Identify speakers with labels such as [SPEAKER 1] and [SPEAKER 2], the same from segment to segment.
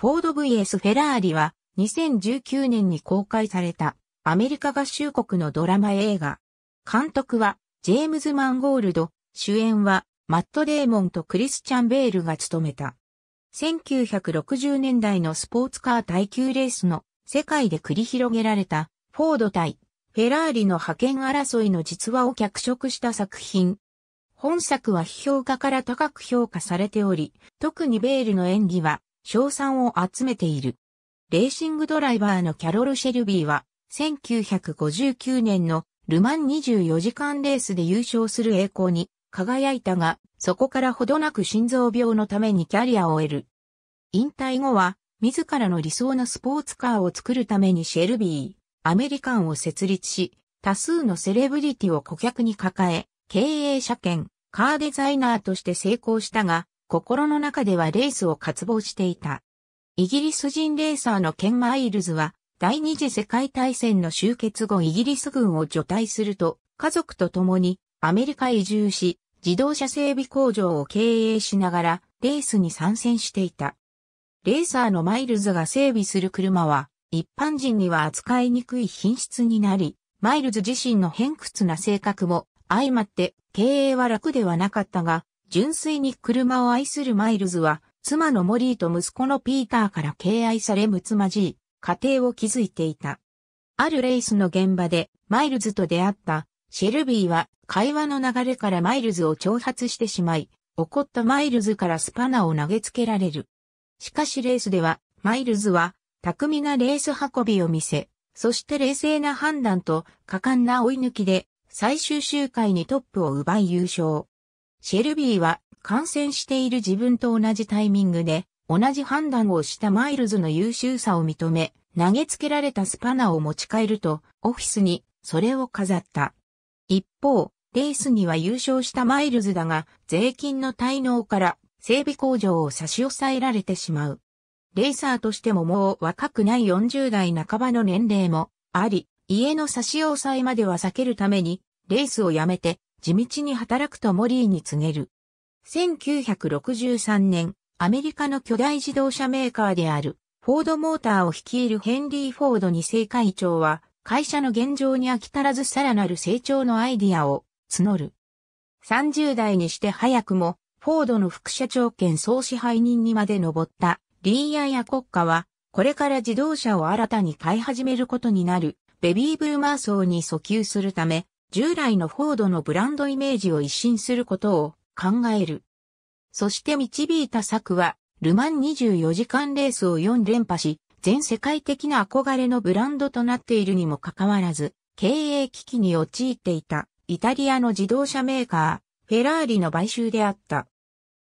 [SPEAKER 1] フォード VS フェラーリは2019年に公開されたアメリカ合衆国のドラマ映画。監督はジェームズ・マンゴールド、主演はマット・デーモンとクリスチャン・ベールが務めた。1960年代のスポーツカー耐久レースの世界で繰り広げられたフォード対フェラーリの派遣争いの実話を脚色した作品。本作は批評家から高く評価されており、特にベールの演技は賞賛を集めている。レーシングドライバーのキャロル・シェルビーは、1959年のルマン24時間レースで優勝する栄光に輝いたが、そこからほどなく心臓病のためにキャリアを得る。引退後は、自らの理想のスポーツカーを作るためにシェルビー、アメリカンを設立し、多数のセレブリティを顧客に抱え、経営者兼、カーデザイナーとして成功したが、心の中ではレースを渇望していた。イギリス人レーサーのケン・マイルズは、第二次世界大戦の終結後イギリス軍を除隊すると、家族と共にアメリカ移住し、自動車整備工場を経営しながら、レースに参戦していた。レーサーのマイルズが整備する車は、一般人には扱いにくい品質になり、マイルズ自身の偏屈な性格も相まって経営は楽ではなかったが、純粋に車を愛するマイルズは、妻のモリーと息子のピーターから敬愛され睦まじい家庭を築いていた。あるレースの現場でマイルズと出会ったシェルビーは会話の流れからマイルズを挑発してしまい、怒ったマイルズからスパナを投げつけられる。しかしレースではマイルズは巧みなレース運びを見せ、そして冷静な判断と果敢な追い抜きで最終周回にトップを奪い優勝。シェルビーは感染している自分と同じタイミングで同じ判断をしたマイルズの優秀さを認め、投げつけられたスパナを持ち帰ると、オフィスにそれを飾った。一方、レースには優勝したマイルズだが、税金の滞納から整備工場を差し押さえられてしまう。レーサーとしてももう若くない40代半ばの年齢もあり、家の差し押さえまでは避けるために、レースをやめて地道に働くとモリーに告げる。1963年、アメリカの巨大自動車メーカーである、フォードモーターを率いるヘンリー・フォード二世会長は、会社の現状に飽き足らずさらなる成長のアイディアを募る。30代にして早くも、フォードの副社長兼総支配人にまで上ったリーアや国家は、これから自動車を新たに買い始めることになるベビーブーマー層に訴求するため、従来のフォードのブランドイメージを一新することを考える。そして導いた策は、ルマン24時間レースを4連覇し、全世界的な憧れのブランドとなっているにもかかわらず、経営危機に陥っていた、イタリアの自動車メーカー、フェラーリの買収であった。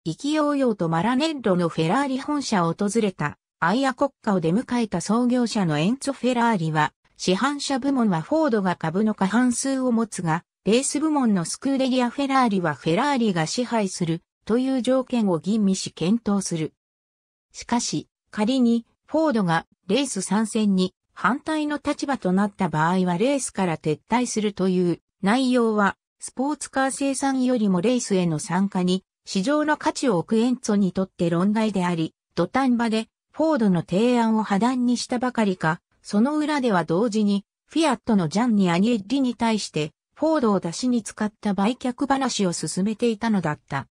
[SPEAKER 1] 意気揚々とマラネッロのフェラーリ本社を訪れた、アイア国家を出迎えた創業者のエンツォ・フェラーリは、市販車部門はフォードが株の過半数を持つが、レース部門のスクーレリア・フェラーリはフェラーリが支配するという条件を吟味し検討する。しかし、仮にフォードがレース参戦に反対の立場となった場合はレースから撤退するという内容はスポーツカー生産よりもレースへの参加に市場の価値を置くエンツォにとって論外であり、土壇場でフォードの提案を破談にしたばかりか、その裏では同時に、フィアットのジャンニ・アニエッリに対して、フォードを出しに使った売却話を進めていたのだった。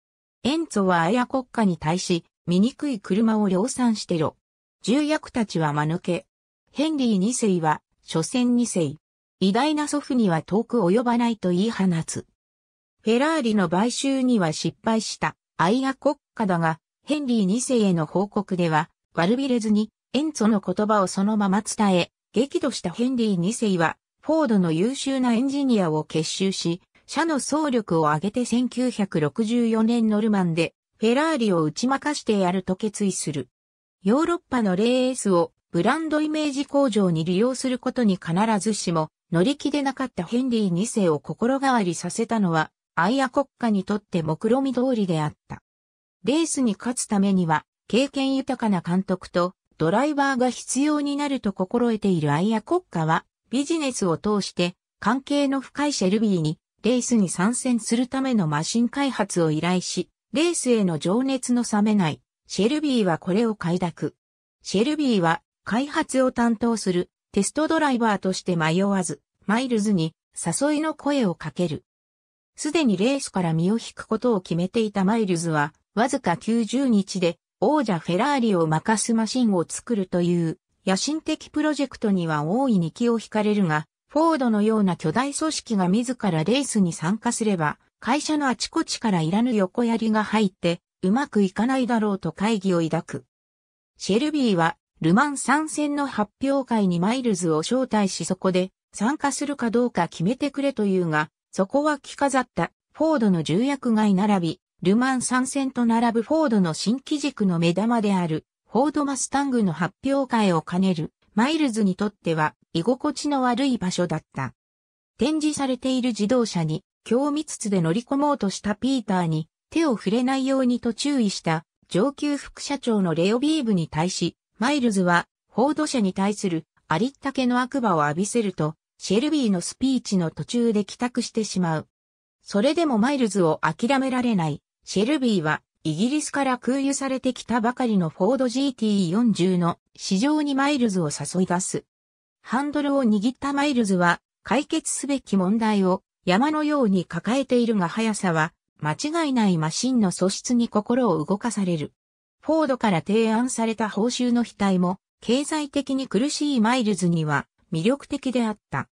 [SPEAKER 1] エンツォはアヤ国家に対し、醜い車を量産してろ。重役たちは間抜け。ヘンリー二世は、所詮二世。偉大な祖父には遠く及ばないと言い放つ。フェラーリの買収には失敗した、アイア国家だが、ヘンリー二世への報告では、悪びれずに、エンツォの言葉をそのまま伝え、激怒したヘンリー2世は、フォードの優秀なエンジニアを結集し、社の総力を挙げて1964年ノルマンで、フェラーリを打ち負かしてやると決意する。ヨーロッパのレースをブランドイメージ工場に利用することに必ずしも乗り気でなかったヘンリー2世を心変わりさせたのは、アイア国家にとって目論見通りであった。レースに勝つためには、経験豊かな監督とドライバーが必要になると心得ているアイア国家は、ビジネスを通して関係の深いシェルビーにレースに参戦するためのマシン開発を依頼し、レースへの情熱の冷めないシェルビーはこれを快諾。シェルビーは開発を担当するテストドライバーとして迷わず、マイルズに誘いの声をかける。すでにレースから身を引くことを決めていたマイルズは、わずか90日で王者フェラーリを任すマシンを作るという野心的プロジェクトには大いに気を惹かれるが、フォードのような巨大組織が自らレースに参加すれば、会社のあちこちからいらぬ横槍が入って、うまくいかないだろうと会議を抱く。シェルビーは、ルマン参戦の発表会にマイルズを招待しそこで、参加するかどうか決めてくれというが、そこは着飾った、フォードの重役外並び、ルマン参戦と並ぶフォードの新機軸の目玉である、フォードマスタングの発表会を兼ねる、マイルズにとっては居心地の悪い場所だった。展示されている自動車に興味つつで乗り込もうとしたピーターに手を触れないようにと注意した上級副社長のレオビーブに対し、マイルズはフォード社に対するありったけの悪魔を浴びせると、シェルビーのスピーチの途中で帰宅してしまう。それでもマイルズを諦められないシェルビーは、イギリスから空輸されてきたばかりのフォード GT40 の市場にマイルズを誘い出す。ハンドルを握ったマイルズは、解決すべき問題を山のように抱えているが速さは、間違いないマシンの素質に心を動かされる。フォードから提案された報酬の額も、経済的に苦しいマイルズには魅力的であった。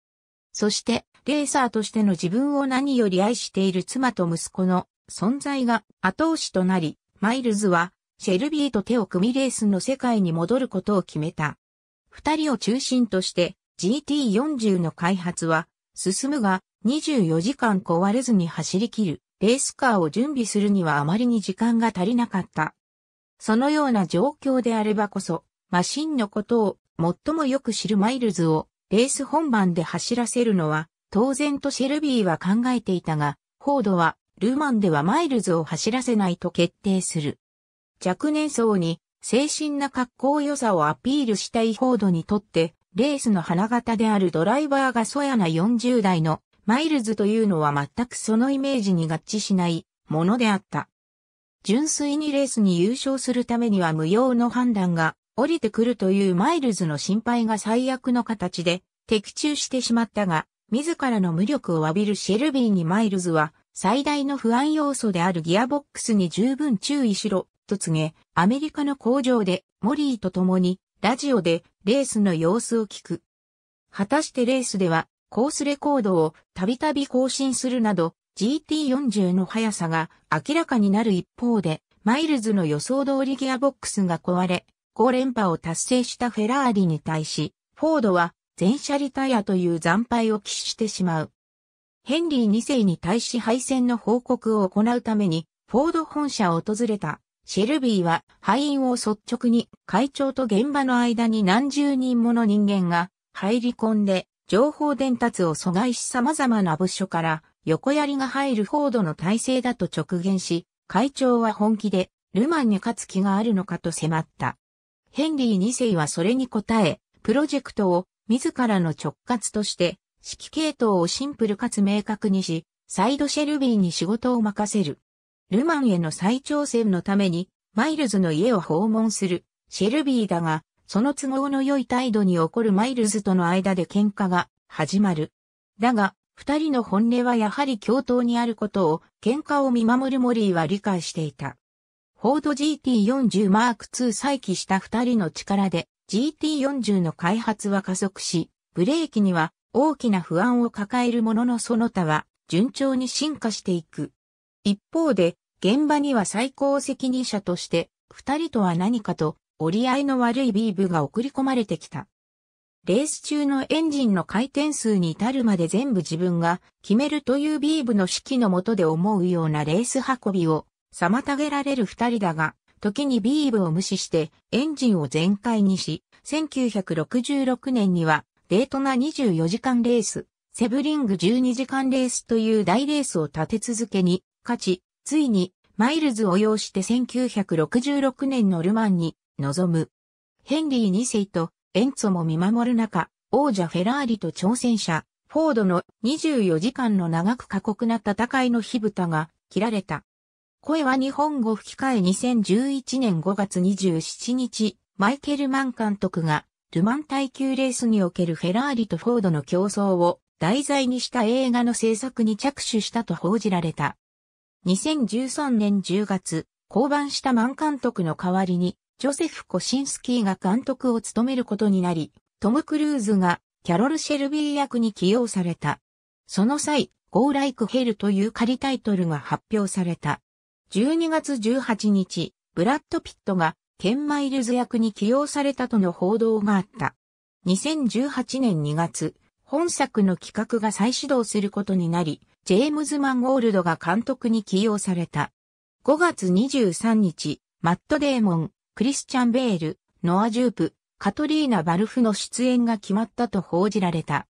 [SPEAKER 1] そして、レーサーとしての自分を何より愛している妻と息子の存在が後押しとなり、マイルズはシェルビーと手を組みレースの世界に戻ることを決めた。二人を中心として GT40 の開発は進むが24時間壊れずに走り切るレースカーを準備するにはあまりに時間が足りなかった。そのような状況であればこそマシンのことを最もよく知るマイルズをレース本番で走らせるのは当然とシェルビーは考えていたが、フォードはルマンではマイルズを走らせないと決定する。若年層に精神な格好良さをアピールしたいフォードにとって、レースの花形であるドライバーがそやな40代のマイルズというのは全くそのイメージに合致しないものであった。純粋にレースに優勝するためには無用の判断が降りてくるというマイルズの心配が最悪の形で的中してしまったが、自らの無力を浴びるシェルビーにマイルズは最大の不安要素であるギアボックスに十分注意しろ、と告げ、アメリカの工場でモリーと共にラジオでレースの様子を聞く。果たしてレースではコースレコードをたびたび更新するなど GT40 の速さが明らかになる一方で、マイルズの予想通りギアボックスが壊れ、5連覇を達成したフェラーリに対し、フォードは全車リタイアという惨敗を喫してしまう。ヘンリー2世に対し敗戦の報告を行うために、フォード本社を訪れた、シェルビーは敗因を率直に会長と現場の間に何十人もの人間が入り込んで情報伝達を阻害し様々な部署から横槍が入るフォードの体制だと直言し、会長は本気でルマンに勝つ気があるのかと迫った。ヘンリー2世はそれに応え、プロジェクトを自らの直轄として指揮系統をシンプルかつ明確にし、サイドシェルビーに仕事を任せる。ルマンへの再挑戦のために、マイルズの家を訪問する、シェルビーだが、その都合の良い態度に起こるマイルズとの間で喧嘩が始まる。だが、二人の本音はやはり共闘にあることを、喧嘩を見守るモリーは理解していた。フォード GT40 マーク2再起した二人の力で、GT40 の開発は加速し、ブレーキには大きな不安を抱えるもののその他は順調に進化していく。一方で、現場には最高責任者として、二人とは何かと折り合いの悪いビーブが送り込まれてきた。レース中のエンジンの回転数に至るまで全部自分が決めるというビーブの指揮の下で思うようなレース運びを妨げられる二人だが、時にビーブを無視してエンジンを全開にし、1966年にはデートナ24時間レース、セブリング12時間レースという大レースを立て続けに勝ち、ついにマイルズを要して1966年のルマンに臨む。ヘンリー2世とエンツォも見守る中、王者フェラーリと挑戦者、フォードの24時間の長く過酷な戦いの火蓋が切られた。声は日本語吹き替え2011年5月27日、マイケル・マン監督がルマン耐久レースにおけるフェラーリとフォードの競争を題材にした映画の制作に着手したと報じられた。2013年10月、降板したマン監督の代わりに、ジョセフ・コシンスキーが監督を務めることになり、トム・クルーズがキャロル・シェルビー役に起用された。その際、ゴーライク・ヘルという仮タイトルが発表された。12月18日、ブラッド・ピットがケン・マイルズ役に起用されたとの報道があった。2018年2月、本作の企画が再始動することになり、ジェームズ・マンゴールドが監督に起用された。5月23日、マット・デーモン、クリスチャン・ベール、ノア・ジュープ、カトリーナ・バルフの出演が決まったと報じられた。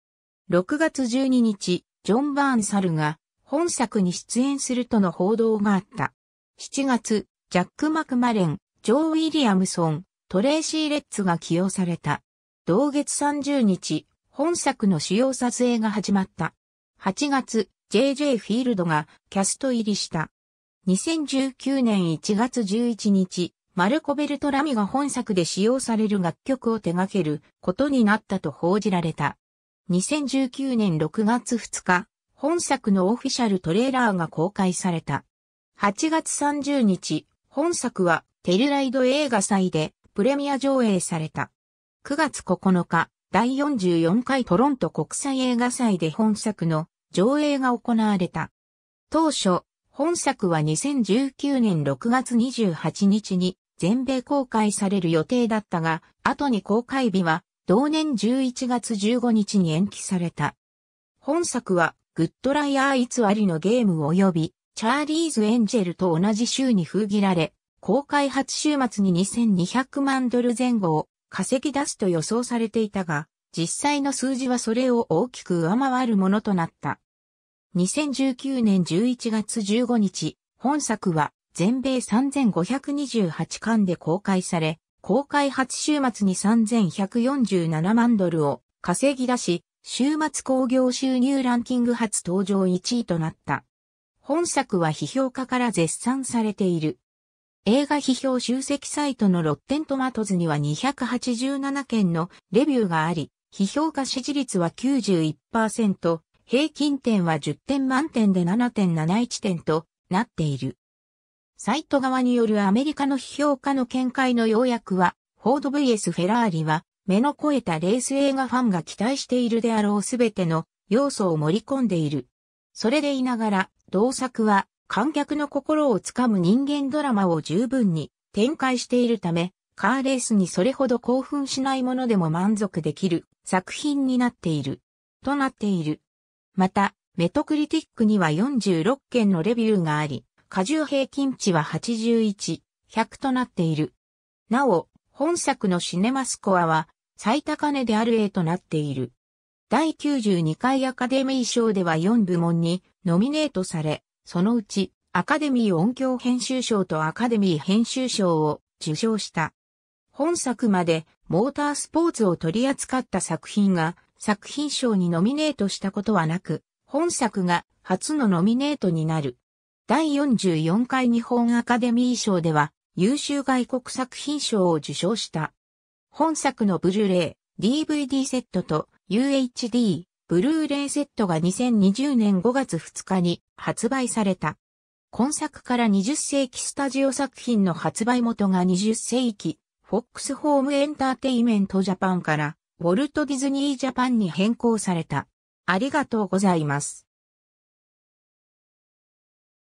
[SPEAKER 1] 6月12日、ジョン・バーン・サルが本作に出演するとの報道があった。7月、ジャック・マクマレン、ジョー・ウィリアムソン、トレーシー・レッツが起用された。同月30日、本作の主要撮影が始まった。8月、JJ フィールドがキャスト入りした。2019年1月11日、マルコベルト・ラミが本作で使用される楽曲を手掛けることになったと報じられた。2019年6月2日、本作のオフィシャルトレーラーが公開された。8月30日、本作はテルライド映画祭でプレミア上映された。9月9日、第44回トロント国際映画祭で本作の上映が行われた。当初、本作は2019年6月28日に全米公開される予定だったが、後に公開日は同年11月15日に延期された。本作は、グッドライアー偽りのゲーム及び、チャーリーズ・エンジェルと同じ週に封切られ、公開初週末に2200万ドル前後を稼ぎ出すと予想されていたが、実際の数字はそれを大きく上回るものとなった。2019年11月15日、本作は全米3528巻で公開され、公開初週末に3147万ドルを稼ぎ出し、週末興行収入ランキング初登場1位となった。本作は批評家から絶賛されている。映画批評集積サイトのロッテントマトズには287件のレビューがあり、批評家支持率は91%、平均点は10点満点で7.71点となっている。サイト側によるアメリカの批評家の見解の要約は、フォード VS フェラーリは、目の肥えたレース映画ファンが期待しているであろうすべての要素を盛り込んでいる。それでいながら、同作は観客の心をつかむ人間ドラマを十分に展開しているため、カーレースにそれほど興奮しないものでも満足できる作品になっている。となっている。また、メトクリティックには46件のレビューがあり、過重平均値は81、100となっている。なお、本作のシネマスコアは最高値である A となっている。第92回アカデミー賞では4部門にノミネートされ、そのうちアカデミー音響編集賞とアカデミー編集賞を受賞した。本作までモータースポーツを取り扱った作品が作品賞にノミネートしたことはなく、本作が初のノミネートになる。第44回日本アカデミー賞では優秀外国作品賞を受賞した。本作のブルーレイ、DVD セットと UHD、ブルーレイセットが2020年5月2日に発売された。今作から20世紀スタジオ作品の発売元が20世紀、フォックスホームエンターテイメントジャパンから、ウォルト・ディズニー・ジャパンに変更された。ありがとうございます。